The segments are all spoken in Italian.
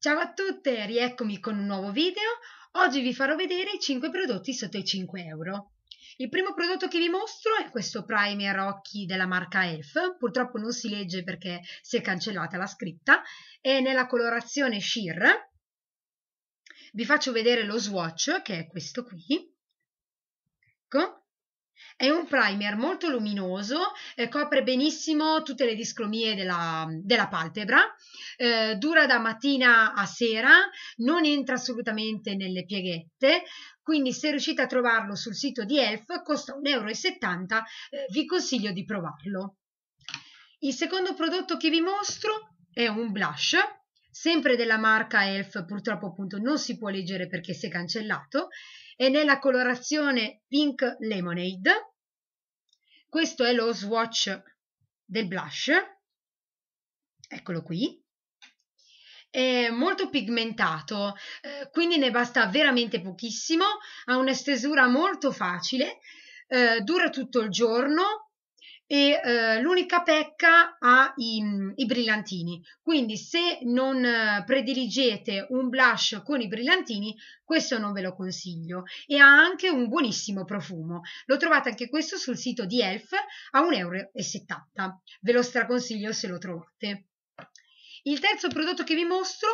Ciao a tutte, rieccomi con un nuovo video. Oggi vi farò vedere i 5 prodotti sotto i 5 euro. Il primo prodotto che vi mostro è questo primer occhi della marca ELF, purtroppo non si legge perché si è cancellata la scritta, è nella colorazione sheer. Vi faccio vedere lo swatch, che è questo qui. Ecco. È un primer molto luminoso, eh, copre benissimo tutte le discromie della, della palpebra, eh, dura da mattina a sera, non entra assolutamente nelle pieghette, quindi se riuscite a trovarlo sul sito di Elf, costa 1,70 euro, eh, vi consiglio di provarlo. Il secondo prodotto che vi mostro è un blush sempre della marca Elf, purtroppo appunto non si può leggere perché si è cancellato, è nella colorazione Pink Lemonade questo è lo swatch del blush eccolo qui è molto pigmentato eh, quindi ne basta veramente pochissimo ha una stesura molto facile eh, dura tutto il giorno e eh, l'unica pecca ha i, i, brillantini quindi se non eh, prediligete un blush con i brillantini questo non ve lo consiglio e ha anche un buonissimo profumo lo trovate anche questo sul sito di Elf a 1,70 euro ve lo straconsiglio se lo trovate il terzo prodotto che vi mostro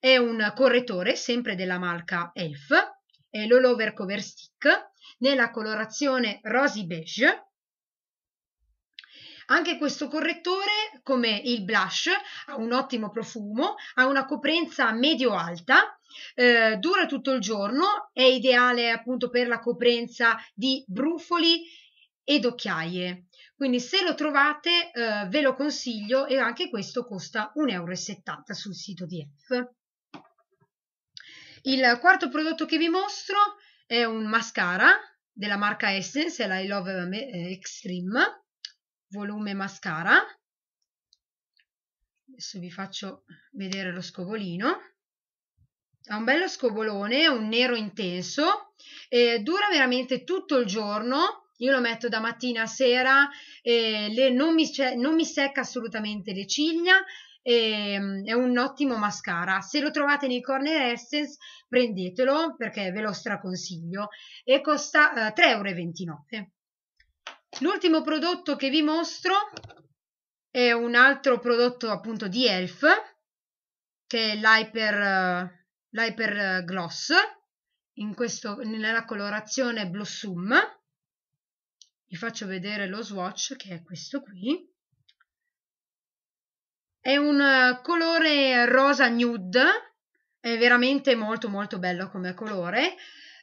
è un correttore sempre della marca Elf è l'All Over Cover Stick nella colorazione Rosy Beige anche questo correttore, come il blush, ha un ottimo profumo, ha una coprenza medio-alta, eh, dura tutto il giorno, è ideale appunto per la coprenza di brufoli ed occhiaie. Quindi se lo trovate eh, ve lo consiglio e anche questo costa 1,70 euro sul sito di F. Il quarto prodotto che vi mostro è un mascara della marca Essence, è la I Love eh, Extreme volume mascara adesso vi faccio vedere lo scovolino ha un bello scovolone un nero intenso eh, dura veramente tutto il giorno io lo metto da mattina a sera eh, le, non, mi, non, mi, secca assolutamente le ciglia eh, è un ottimo mascara se lo trovate nei Corner Essence prendetelo perché ve lo straconsiglio e costa 3,29 eh, euro L'ultimo prodotto che vi mostro è un altro prodotto appunto di Elf, che è l'Hyper, l'hyper Gloss, in questo, nella colorazione Blossom. Vi faccio vedere lo swatch, che è questo qui. È un eh, colore rosa nude, è veramente molto molto bello come colore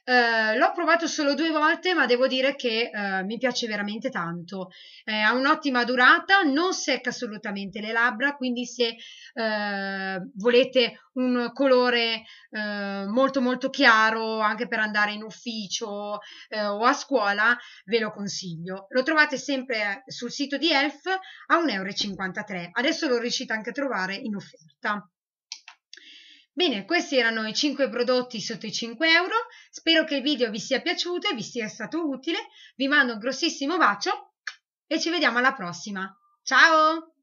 eh, l'ho provato solo due volte, ma devo dire che eh, mi piace veramente tanto. Eh, ha un'ottima durata, non secca assolutamente le labbra, quindi se eh, volete un colore eh, molto molto chiaro anche per andare in ufficio o a scuola, ve lo consiglio. Lo trovate sempre sul sito di Elf a 1,53 euro. Adesso l'ho riuscita anche a trovare in offerta. Bene, questi erano i 5 prodotti sotto i 5 euro, spero che il video vi sia piaciuto e vi sia stato utile, vi mando un grossissimo bacio e ci vediamo alla prossima. Ciao!